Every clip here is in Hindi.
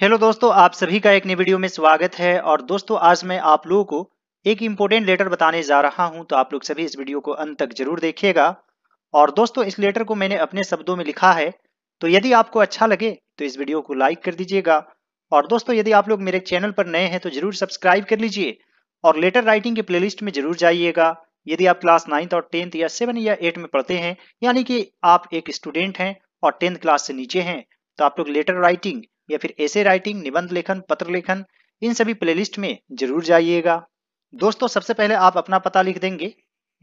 हेलो दोस्तों आप सभी का एक नई वीडियो में स्वागत है और दोस्तों आज मैं आप लोगों को एक इम्पोर्टेंट लेटर बताने जा रहा हूं तो आप लोग सभी इस वीडियो को अंत तक जरूर देखिएगा और दोस्तों इस लेटर को मैंने अपने शब्दों में लिखा है तो यदि आपको अच्छा लगे तो इस वीडियो को लाइक कर दीजिएगा और दोस्तों यदि आप लोग मेरे चैनल पर नए हैं तो जरूर सब्सक्राइब कर लीजिए और लेटर राइटिंग के प्ले में जरूर जाइएगा यदि आप क्लास नाइन्थ और टेंथ या सेवन या एट में पढ़ते हैं यानी कि आप एक स्टूडेंट हैं और टेंथ क्लास से नीचे हैं तो आप लोग लेटर राइटिंग या फिर ऐसे राइटिंग निबंध लेखन पत्र लेखन इन सभी प्लेलिस्ट में जरूर जाइएगा दोस्तों सबसे पहले आप अपना पता लिख देंगे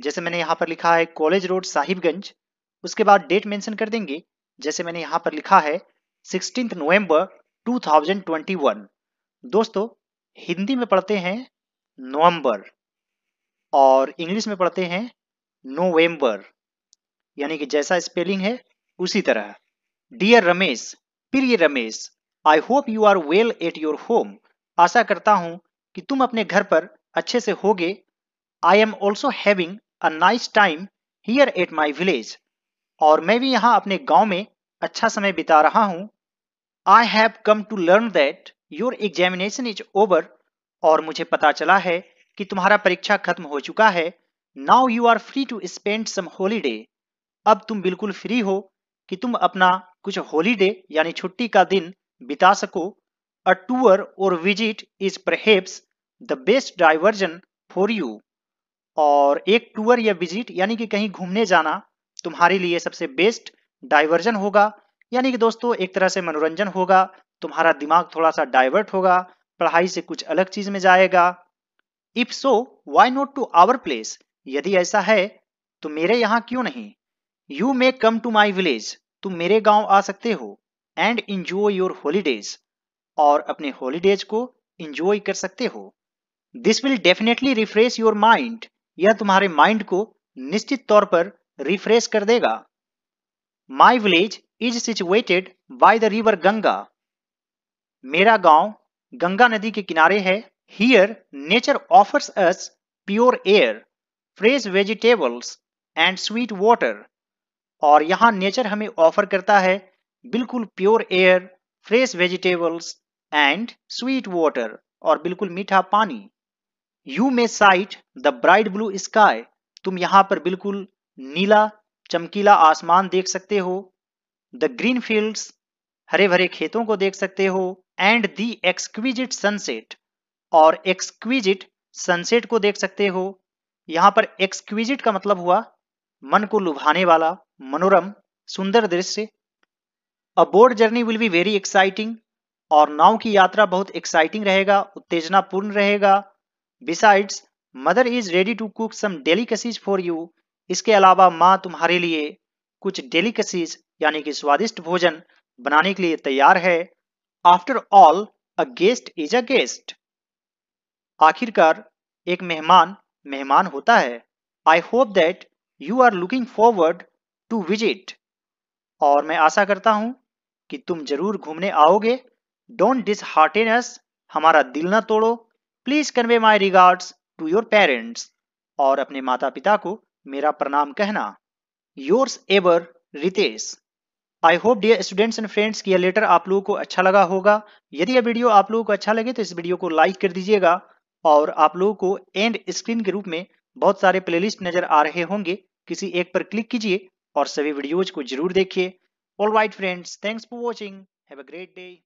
जैसे मैंने यहाँ पर लिखा है कॉलेज रोड साहिबगंज उसके बाद डेट मेंशन कर देंगे जैसे मैंने यहाँ पर लिखा है सिक्सटीन नवंबर 2021 दोस्तों हिंदी में पढ़ते हैं नवंबर और इंग्लिश में पढ़ते हैं नोवेम्बर यानी कि जैसा स्पेलिंग है उसी तरह डियर रमेश प्रिय Ramesh I hope you are well at your home आशा करता हूँ कि तुम अपने घर पर अच्छे से होगे I am also having a nice time here at my village और मैं भी यहां अपने गांव में अच्छा समय बिता रहा हूं I have come to learn that your examination is over और मुझे पता चला है कि तुम्हारा परीक्षा खत्म हो चुका है now you are free to spend some holiday अब तुम बिल्कुल फ्री हो कि तुम अपना कुछ होलीडे यानी छुट्टी का दिन बिता सको अ टूअर और visit is perhaps best diversion for you और एक टूर या विजिट यानी कि कहीं घूमने जाना तुम्हारे लिए सबसे बेस्ट डाइवर्जन होगा यानी कि दोस्तों एक तरह से मनोरंजन होगा तुम्हारा दिमाग थोड़ा सा डाइवर्ट होगा पढ़ाई से कुछ अलग चीज में जाएगा if so why not to our place यदि ऐसा है तो मेरे यहाँ क्यों नहीं you may come to my village तुम मेरे गांव आ सकते हो एंड इंजॉय योर हॉलीडेज और अपने हॉलीडेज को इंजॉय कर सकते हो this will definitely refresh your mind यह तुम्हारे माइंड को निश्चित तौर पर रिफ्रेश कर देगा my village is situated by the river Ganga मेरा गांव गंगा नदी के किनारे है here nature offers us pure air fresh vegetables and sweet water और यहाँ नेचर हमें ऑफर करता है बिल्कुल pure air fresh vegetables and sweet water और बिल्कुल मीठा पानी you may sight the bright blue sky तुम यहां पर बिल्कुल नीला चमकीला आसमान देख सकते हो द ग्रीन फील्ड्स हरे भरे खेतों को देख सकते हो एंड दी एक्सक्विजिट सनसेट और एक्सक्विजिट सनसेट को देख सकते हो यहां पर एक्सक्विजिट का मतलब हुआ मन को लुभाने वाला मनोरम सुंदर दृश्य a board journey will be very exciting और नाव की यात्रा बहुत एक्साइटिंग रहेगा उत्तेजनापूर्ण रहेगा besides mother is ready to cook some delicacies for you इसके अलावा माँ तुम्हारे लिए कुछ डेलीकसीज यानी कि स्वादिष्ट भोजन बनाने के लिए तैयार है after all a guest is a guest आखिरकार एक मेहमान मेहमान होता है I hope that you are looking forward to visit और मैं आशा करता हूं कि तुम जरूर घूमने आओगे डोंट डिस हार्टेनस हमारा दिल ना तोड़ो please convey my regards to your parents और अपने माता पिता को मेरा प्रणाम कहना yours ever Ritesh I hope dear students and friends कि यह लेटर आप लोगों को अच्छा लगा होगा यदि यह वीडियो आप लोगों को अच्छा लगे तो इस वीडियो को लाइक कर दीजिएगा और आप लोगों को एंड स्क्रीन के रूप में बहुत सारे प्लेलिस्ट नजर आ रहे होंगे किसी एक पर क्लिक कीजिए और सभी वीडियोज को जरूर देखिए All right, friends. Thanks for watching. Have a great day.